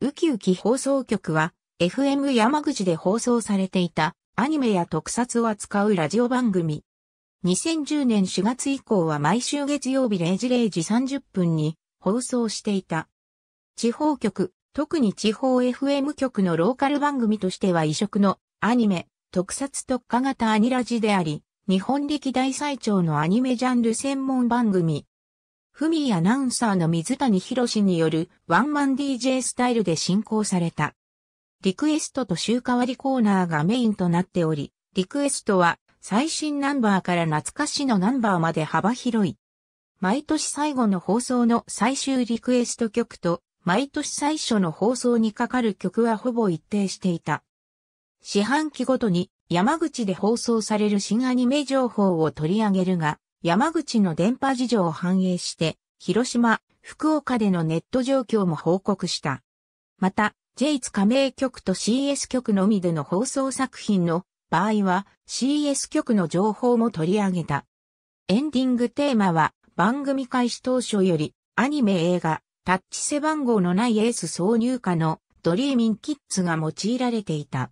ウキウキ放送局は、FM 山口で放送されていたアニメや特撮を扱うラジオ番組。2010年4月以降は毎週月曜日0時0時30分に放送していた。地方局、特に地方 FM 局のローカル番組としては異色のアニメ、特撮特化型アニラジであり、日本歴代最長のアニメジャンル専門番組、フミーアナウンサーの水谷博史によるワンマン DJ スタイルで進行された。リクエストと週替わりコーナーがメインとなっており、リクエストは最新ナンバーから懐かしのナンバーまで幅広い。毎年最後の放送の最終リクエスト曲と、毎年最初の放送にかかる曲はほぼ一定していた。四半期ごとに山口で放送される新アニメ情報を取り上げるが、山口の電波事情を反映して、広島、福岡でのネット状況も報告した。また、j ツ加盟局と CS 局のみでの放送作品の場合は CS 局の情報も取り上げた。エンディングテーマは番組開始当初よりアニメ映画タッチ背番号のないエース挿入歌のドリーミンキッズが用いられていた。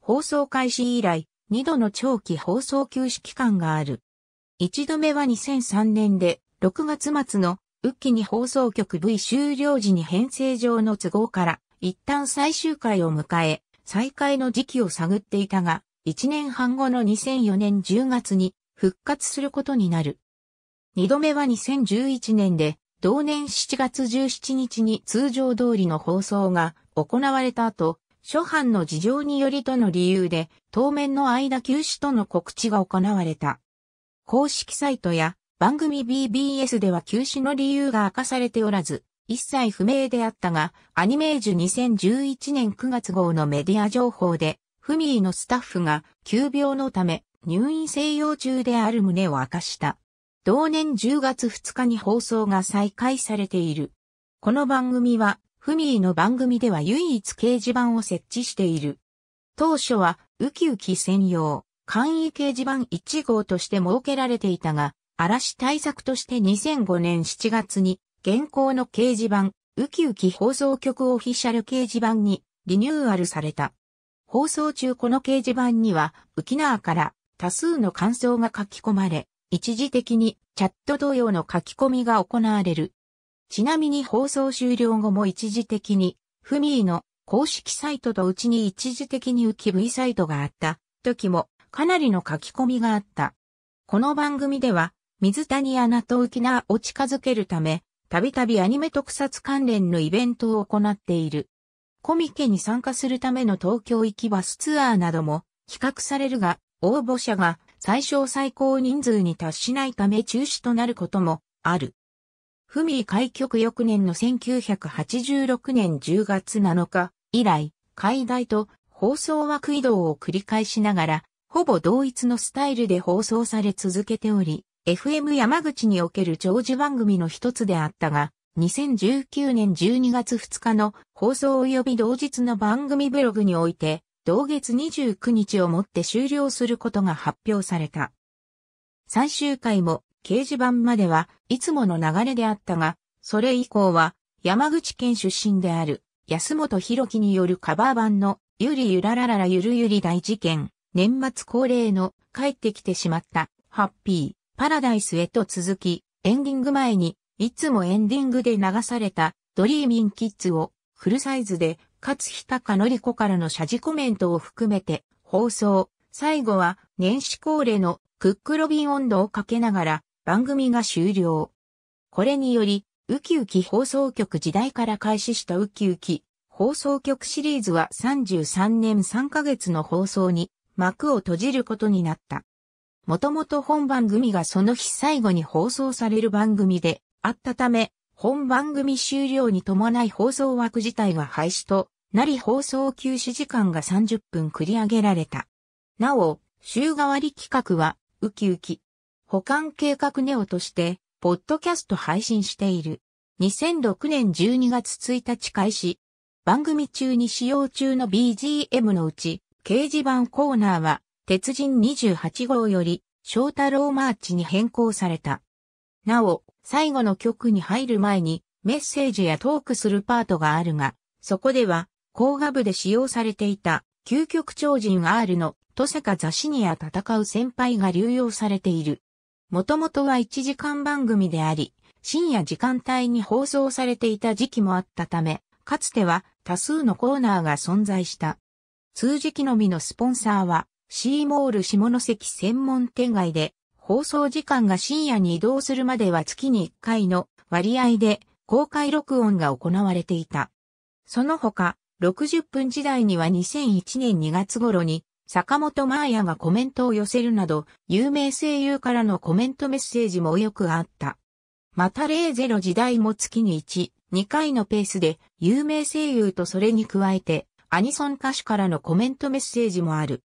放送開始以来2度の長期放送休止期間がある。一度目は2003年で6月末のウッキに放送局 V 終了時に編成上の都合から一旦最終回を迎え、再開の時期を探っていたが、1年半後の2004年10月に復活することになる。二度目は2011年で、同年7月17日に通常通りの放送が行われた後、諸般の事情によりとの理由で、当面の間休止との告知が行われた。公式サイトや番組 BBS では休止の理由が明かされておらず、一切不明であったが、アニメージュ2011年9月号のメディア情報で、フミーのスタッフが急病のため入院静養中である旨を明かした。同年10月2日に放送が再開されている。この番組は、フミーの番組では唯一掲示板を設置している。当初は、ウキウキ専用。簡易掲示板1号として設けられていたが、嵐対策として2005年7月に、現行の掲示板、ウキウキ放送局オフィシャル掲示板にリニューアルされた。放送中この掲示板には、ウキナーから多数の感想が書き込まれ、一時的にチャット同様の書き込みが行われる。ちなみに放送終了後も一時的に、フミーの公式サイトとうちに一時的に浮き V サイトがあった時もかなりの書き込みがあった。この番組では、水谷アナと浮名を近づけるため、たびたびアニメ特撮関連のイベントを行っている。コミケに参加するための東京行きバスツアーなども比較されるが、応募者が最小最高人数に達しないため中止となることもある。フミー開局翌年の1986年10月7日以来、解題と放送枠移動を繰り返しながらほぼ同一のスタイルで放送され続けており、FM 山口における長寿番組の一つであったが、2019年12月2日の放送及び同日の番組ブログにおいて、同月29日をもって終了することが発表された。最終回も掲示板まではいつもの流れであったが、それ以降は山口県出身である安本博樹によるカバー版のゆりゆららららゆるゆり大事件年末恒例の帰ってきてしまったハッピーパラダイスへと続き、エンディング前にいつもエンディングで流されたドリーミンキッズをフルサイズで勝日高のり子からの謝辞コメントを含めて放送。最後は年始恒例のクックロビン温度をかけながら番組が終了。これにより、ウキウキ放送局時代から開始したウキウキ放送局シリーズは33年3ヶ月の放送に幕を閉じることになった。もともと本番組がその日最後に放送される番組であったため、本番組終了に伴い放送枠自体が廃止となり放送休止時間が30分繰り上げられた。なお、週替わり企画は、ウキウキ、保管計画ネオとして、ポッドキャスト配信している。2006年12月1日開始、番組中に使用中の BGM のうち、掲示板コーナーは、鉄人28号より、翔太郎マーチに変更された。なお、最後の曲に入る前に、メッセージやトークするパートがあるが、そこでは、工画部で使用されていた、究極超人 R の、戸坂雑誌にや戦う先輩が流用されている。もともとは1時間番組であり、深夜時間帯に放送されていた時期もあったため、かつては多数のコーナーが存在した。通じ機のみのスポンサーは、シーモール下関専門店街で、放送時間が深夜に移動するまでは月に1回の割合で公開録音が行われていた。その他、60分時代には2001年2月頃に、坂本真綾がコメントを寄せるなど、有名声優からのコメントメッセージもよくあった。また00時代も月に1、2回のペースで、有名声優とそれに加えて、アニソン歌手からのコメントメッセージもある。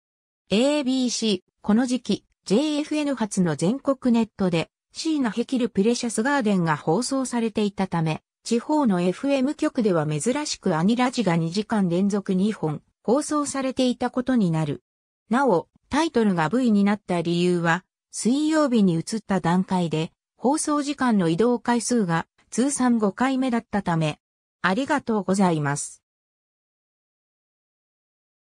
ABC、この時期、JFN 発の全国ネットで、シーナヘキルプレシャスガーデンが放送されていたため、地方の FM 局では珍しくアニラジが2時間連続2本放送されていたことになる。なお、タイトルが V になった理由は、水曜日に移った段階で、放送時間の移動回数が通算5回目だったため、ありがとうございます。